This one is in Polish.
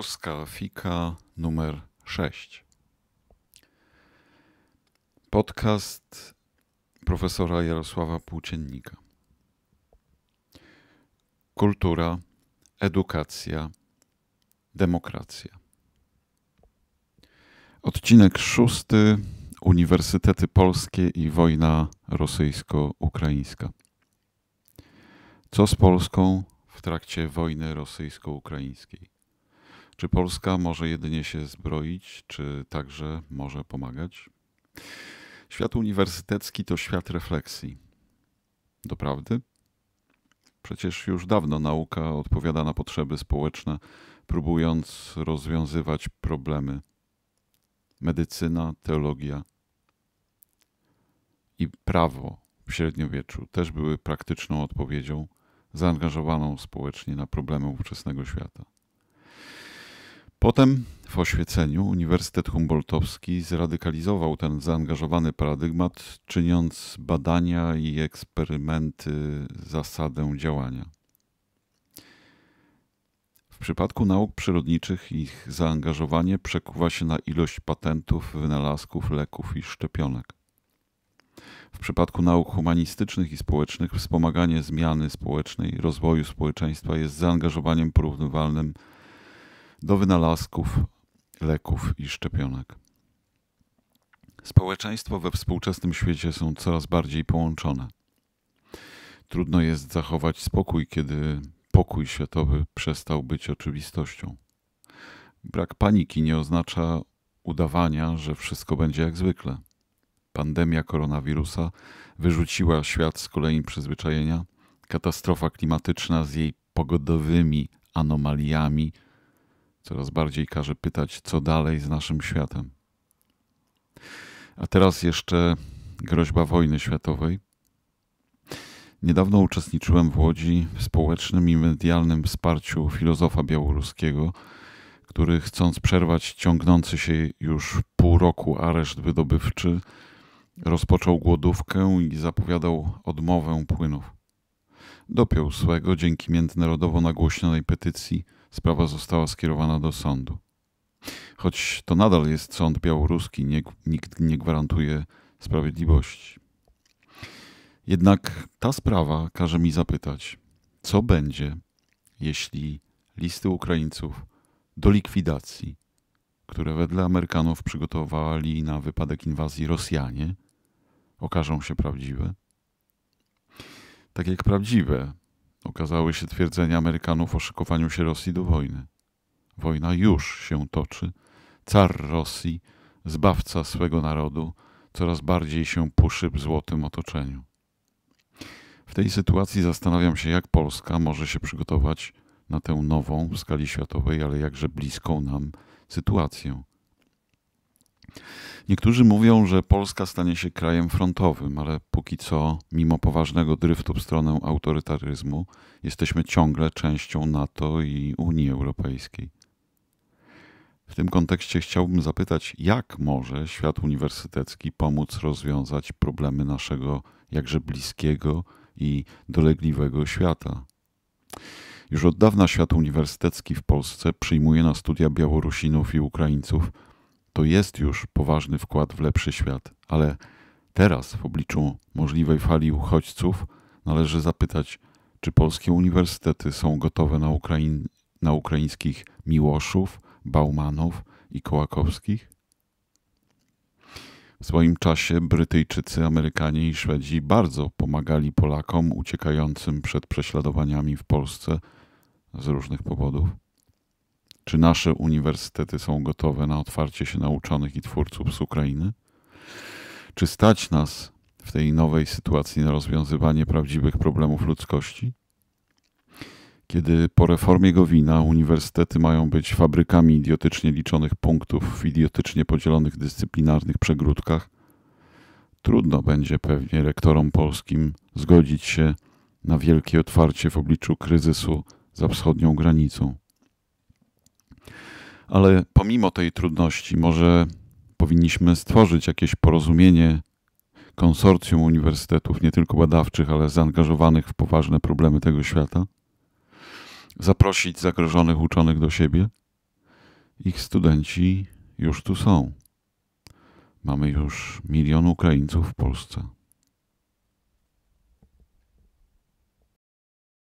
Polska Fika numer 6. Podcast profesora Jarosława Płóciennika. Kultura, edukacja, demokracja. Odcinek szósty. Uniwersytety Polskie i wojna rosyjsko-ukraińska. Co z Polską w trakcie wojny rosyjsko-ukraińskiej? Czy Polska może jedynie się zbroić, czy także może pomagać? Świat uniwersytecki to świat refleksji. Doprawdy? Przecież już dawno nauka odpowiada na potrzeby społeczne, próbując rozwiązywać problemy. Medycyna, teologia i prawo w średniowieczu też były praktyczną odpowiedzią zaangażowaną społecznie na problemy ówczesnego świata. Potem w oświeceniu Uniwersytet Humboldtowski zradykalizował ten zaangażowany paradygmat, czyniąc badania i eksperymenty zasadę działania. W przypadku nauk przyrodniczych ich zaangażowanie przekuwa się na ilość patentów, wynalazków, leków i szczepionek. W przypadku nauk humanistycznych i społecznych wspomaganie zmiany społecznej, rozwoju społeczeństwa jest zaangażowaniem porównywalnym do wynalazków leków i szczepionek. Społeczeństwa we współczesnym świecie są coraz bardziej połączone. Trudno jest zachować spokój, kiedy pokój światowy przestał być oczywistością. Brak paniki nie oznacza udawania, że wszystko będzie jak zwykle. Pandemia koronawirusa wyrzuciła świat z kolei przyzwyczajenia, katastrofa klimatyczna z jej pogodowymi anomaliami Coraz bardziej każe pytać, co dalej z naszym światem. A teraz jeszcze groźba wojny światowej. Niedawno uczestniczyłem w Łodzi w społecznym i medialnym wsparciu filozofa białoruskiego, który chcąc przerwać ciągnący się już pół roku areszt wydobywczy, rozpoczął głodówkę i zapowiadał odmowę płynów. Dopiął swego dzięki międzynarodowo nagłośnionej petycji – Sprawa została skierowana do sądu. Choć to nadal jest sąd białoruski, nie, nikt nie gwarantuje sprawiedliwości. Jednak ta sprawa każe mi zapytać, co będzie, jeśli listy Ukraińców do likwidacji, które wedle Amerykanów przygotowali na wypadek inwazji Rosjanie, okażą się prawdziwe? Tak jak prawdziwe okazały się twierdzenia Amerykanów o szykowaniu się Rosji do wojny. Wojna już się toczy. Car Rosji, zbawca swego narodu, coraz bardziej się puszy w złotym otoczeniu. W tej sytuacji zastanawiam się, jak Polska może się przygotować na tę nową w skali światowej, ale jakże bliską nam sytuację. Niektórzy mówią, że Polska stanie się krajem frontowym, ale póki co, mimo poważnego dryftu w stronę autorytaryzmu, jesteśmy ciągle częścią NATO i Unii Europejskiej. W tym kontekście chciałbym zapytać, jak może świat uniwersytecki pomóc rozwiązać problemy naszego jakże bliskiego i dolegliwego świata? Już od dawna świat uniwersytecki w Polsce przyjmuje na studia Białorusinów i Ukraińców to jest już poważny wkład w lepszy świat, ale teraz, w obliczu możliwej fali uchodźców, należy zapytać, czy polskie uniwersytety są gotowe na, na ukraińskich Miłoszów, Baumanów i Kołakowskich? W swoim czasie Brytyjczycy, Amerykanie i Szwedzi bardzo pomagali Polakom uciekającym przed prześladowaniami w Polsce z różnych powodów. Czy nasze uniwersytety są gotowe na otwarcie się nauczonych i twórców z Ukrainy? Czy stać nas w tej nowej sytuacji na rozwiązywanie prawdziwych problemów ludzkości? Kiedy po reformie Gowina uniwersytety mają być fabrykami idiotycznie liczonych punktów w idiotycznie podzielonych dyscyplinarnych przegródkach, trudno będzie pewnie rektorom polskim zgodzić się na wielkie otwarcie w obliczu kryzysu za wschodnią granicą ale pomimo tej trudności, może powinniśmy stworzyć jakieś porozumienie, konsorcjum uniwersytetów, nie tylko badawczych, ale zaangażowanych w poważne problemy tego świata, zaprosić zagrożonych uczonych do siebie. Ich studenci już tu są. Mamy już milion Ukraińców w Polsce.